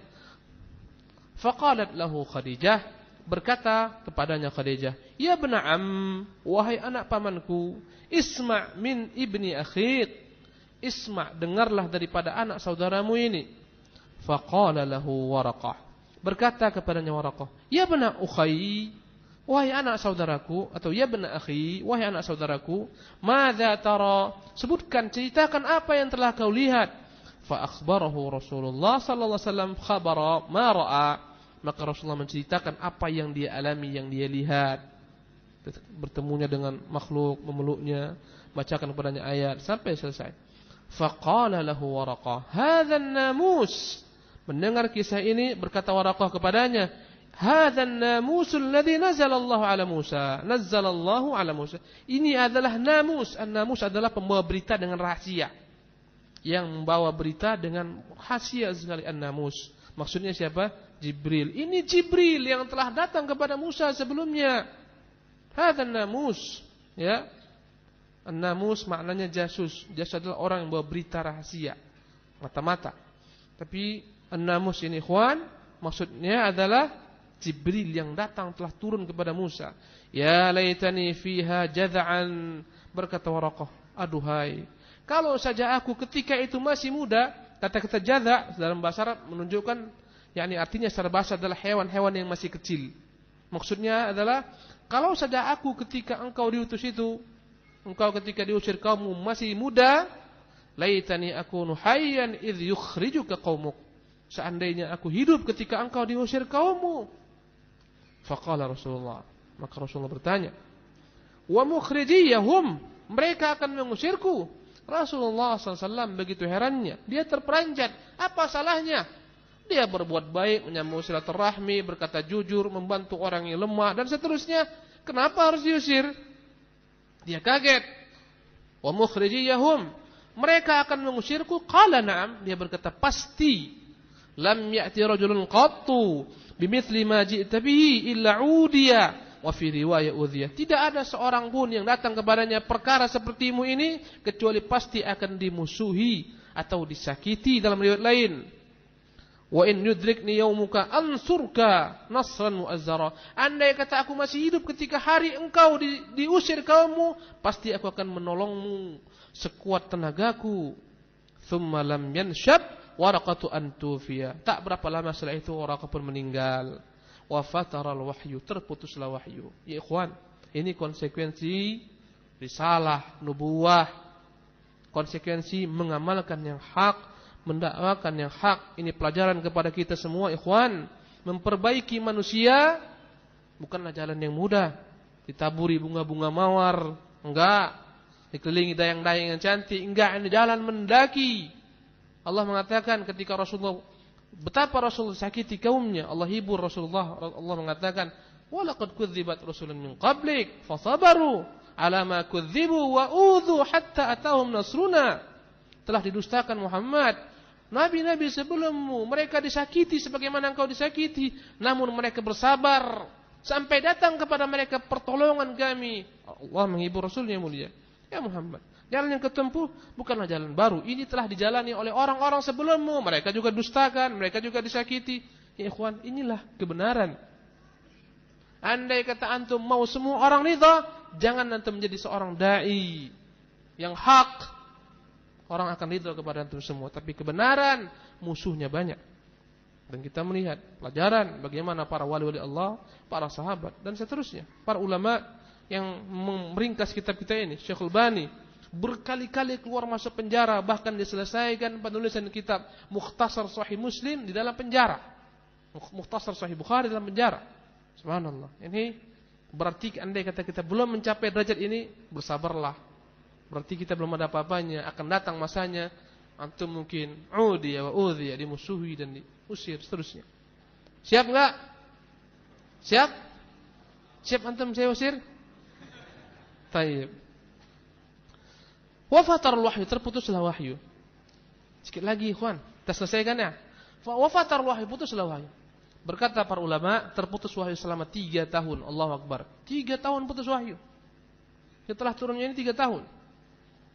Faqalat lahu Khadijah. Berkata kepadanya Khadijah. Ya bena'am. Wahai anak pamanku. Isma' min ibni akhid. Isma' dengarlah daripada anak saudaramu ini. Faqala lahu warakah. Berkata kepadanya warakah. Ya bena ukhayi. Wahai anak saudaraku atau ya benar akhi, wahai anak saudaraku, madza tara? Sebutkan, ceritakan apa yang telah kau lihat. Fa Rasulullah sallallahu alaihi wasallam khabara ma ra'a. Maka Rasulullah menceritakan apa yang dia alami, yang dia lihat. Bertemunya dengan makhluk, memeluknya, bacakan kepadanya ayat sampai selesai. Faqala lahu Waraqah, "Hadzal namus." Mendengar kisah ini berkata Waraqah kepadanya, هذا namus الذي نزل Allah ala Musa. نزل Allah ala Musa. Ini adalah namus. namus adalah pembawa berita dengan rahasia. Yang membawa berita dengan rahasia sekali namus Maksudnya siapa? Jibril. Ini Jibril yang telah datang kepada Musa sebelumnya. هذا namus. Ya. namus maknanya jasus. Jasus adalah orang yang membawa berita rahasia. Mata-mata. Tapi namus ini ikhwan maksudnya adalah Jibril yang datang telah turun kepada Musa. Ya laitani fiha jaza'an berkata Warokoh. aduhai. Kalau saja aku ketika itu masih muda, kata-kata jaza dalam bahasa Arab menunjukkan yakni artinya secara bahasa adalah hewan-hewan yang masih kecil. Maksudnya adalah kalau saja aku ketika engkau diutus itu, engkau ketika diusir kaummu masih muda, laitani aku hayyan idh yukhrijuka qaumuk. Seandainya aku hidup ketika engkau diusir kaummu, Faqala Rasulullah. Maka Rasulullah bertanya, "Wa mukhrijiyahum?" Mereka akan mengusirku. Rasulullah SAW begitu herannya. Dia terperanjat. Apa salahnya? Dia berbuat baik, menyambung silaturahmi, berkata jujur, membantu orang yang lemah, dan seterusnya. Kenapa harus diusir? Dia kaget. Wa mukhrijiyahum. Mereka akan mengusirku. Qala na'am. Dia berkata, pasti. Lam ya'ti rajulun qattu bimithli ma ji'ta bihi illa udiya wa fi riwayat udhiya. Tidak ada seorang pun yang datang kepadanya perkara sepertimu ini kecuali pasti akan dimusuhi atau disakiti dalam riwayat lain. Wa in yudrikni yaumuka ansurka nasran muazzara. Andai kata aku masih hidup ketika hari engkau di, diusir kaummu, pasti aku akan menolongmu sekuat tenagaku. Thumma lam yanshab Waraqatu antufiya. Tak berapa lama setelah itu Waraqah pun meninggal. Wafataral wahyu. Terputuslah wahyu. Ya ikhwan. Ini konsekuensi risalah, nubuah. Konsekuensi mengamalkan yang hak. Mendakwakan yang hak. Ini pelajaran kepada kita semua ikhwan. Memperbaiki manusia. Bukanlah jalan yang mudah. Ditaburi bunga-bunga mawar. Enggak. Dikelilingi dayang-dayang yang cantik. Enggak. Ini jalan mendaki Allah mengatakan ketika Rasulullah betapa Rasulullah sakiti kaumnya, Allah hibur Rasulullah. Allah mengatakan, "Walaqad kudzibat rusulun min qablik fasabaru ala ma kudzibu wa udzu hatta atahum nasruna." Telah didustakan Muhammad Nabi-nabi sebelummu mereka disakiti sebagaimana engkau disakiti, namun mereka bersabar sampai datang kepada mereka pertolongan kami. Allah menghibur Rasulnya mulia. Ya Muhammad, Jalan yang ketempuh bukanlah jalan baru. Ini telah dijalani oleh orang-orang sebelummu. Mereka juga dustakan, mereka juga disakiti. Ya ikhwan, inilah kebenaran. Andai kata antum mau semua orang ridha, jangan antum menjadi seorang dai yang hak. Orang akan ridha kepada antum semua, tapi kebenaran musuhnya banyak. Dan kita melihat pelajaran bagaimana para wali-wali Allah, para sahabat dan seterusnya, para ulama yang meringkas kitab kita ini, Syekhul Bani, berkali-kali keluar masuk penjara bahkan diselesaikan penulisan kitab Mukhtasar Sahih Muslim di dalam penjara Mukhtasar Sahih Bukhari di dalam penjara subhanallah ini berarti andai kata kita belum mencapai derajat ini bersabarlah berarti kita belum ada apa-apanya akan datang masanya antum mungkin udiya wa udhiya dimusuhi dan diusir seterusnya siap enggak siap siap antum saya usir Taib. Wafatar wahyu, terputuslah wahyu. Sedikit lagi, Juan. Kita selesaikan ya. Wafatarul wahyu, putuslah wahyu. Berkata para ulama, terputus wahyu selama tiga tahun. Allah Akbar. Tiga tahun putus wahyu. Setelah turunnya ini tiga tahun.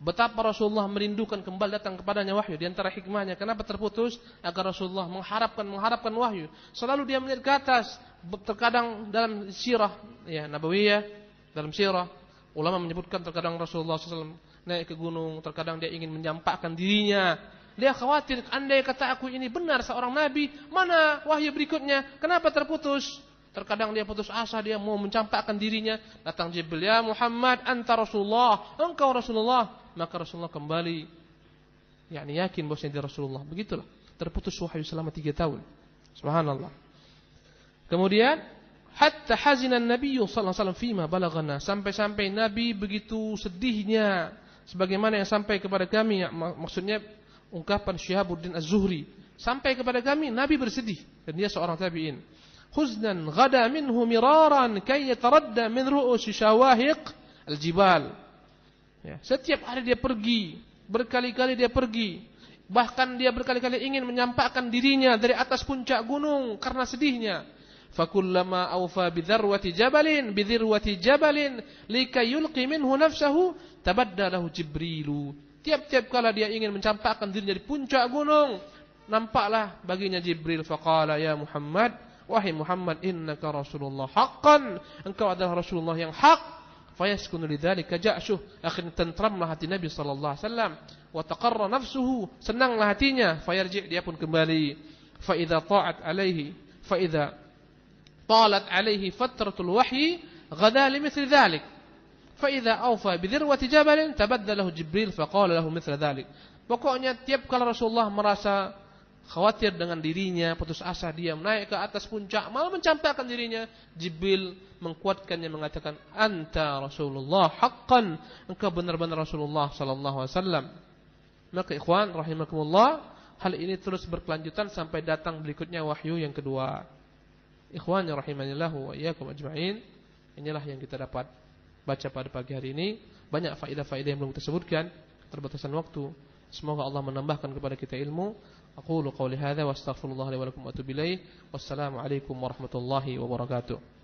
Betapa Rasulullah merindukan kembali datang kepadanya wahyu. Di antara hikmahnya, kenapa terputus? Agar Rasulullah mengharapkan, mengharapkan wahyu. Selalu dia melihat ke atas. Terkadang dalam sirah, ya Nabawiyah, dalam sirah. Ulama menyebutkan terkadang Rasulullah SAW naik ke gunung, terkadang dia ingin menyampaikan dirinya. Dia khawatir, andai kata aku ini benar seorang nabi, mana wahyu berikutnya? Kenapa terputus? Terkadang dia putus asa, dia mau mencampakkan dirinya. Datang Jibril, ya Muhammad, anta Rasulullah, engkau Rasulullah. Maka Rasulullah kembali. yakni yakin bosnya dia Rasulullah. Begitulah. Terputus wahyu selama tiga tahun. Subhanallah. Kemudian, hatta hazinan Nabi sallallahu alaihi wasallam fima balagana sampai-sampai Nabi begitu sedihnya sebagaimana yang sampai kepada kami ya, maksudnya ungkapan Syihabuddin Az-Zuhri sampai kepada kami Nabi bersedih dan dia seorang tabi'in huznan ghada minhu miraran kay yataradda min ruus syawahiq al-jibal ya, setiap hari dia pergi berkali-kali dia pergi bahkan dia berkali-kali ingin menyampakkan dirinya dari atas puncak gunung karena sedihnya fakullama awfa bidharwati jabalin bidhirwati jabalin likay yulqi minhu nafsahu tabaddalahu Jibrilu. Tiap-tiap kala dia ingin mencampakkan diri di puncak gunung, nampaklah baginya Jibril faqala ya Muhammad, wahai Muhammad innaka Rasulullah haqqan, engkau adalah Rasulullah yang hak. Fayaskunu lidzalika ja'shu akhirnya tentramlah hati Nabi sallallahu alaihi wasallam wa taqarra nafsuhu, senanglah hatinya, fayarji' dia pun kembali. Fa idza ta'at alaihi, fa idza talat alaihi fatratul wahyi, ghada limithli dzalik. Fa'idha awfa bidirwati jabalin tabaddalahu Jibril faqala lahu mithla dhalik. Pokoknya tiap kali Rasulullah merasa khawatir dengan dirinya, putus asa dia naik ke atas puncak, malah mencampakkan dirinya. Jibril mengkuatkannya mengatakan, "Anta Rasulullah haqqan." Engkau benar-benar Rasulullah sallallahu alaihi wasallam. Maka ikhwan rahimakumullah, hal ini terus berkelanjutan sampai datang berikutnya wahyu yang kedua. Ikhwan rahimanillah wa iyyakum ajmain. Inilah yang kita dapat baca pada pagi hari ini banyak faedah-faedah yang belum kita sebutkan terbatasan waktu semoga Allah menambahkan kepada kita ilmu aku qouli hadza wa astaghfirullah li wa lakum wa atubu wassalamu alaikum warahmatullahi wabarakatuh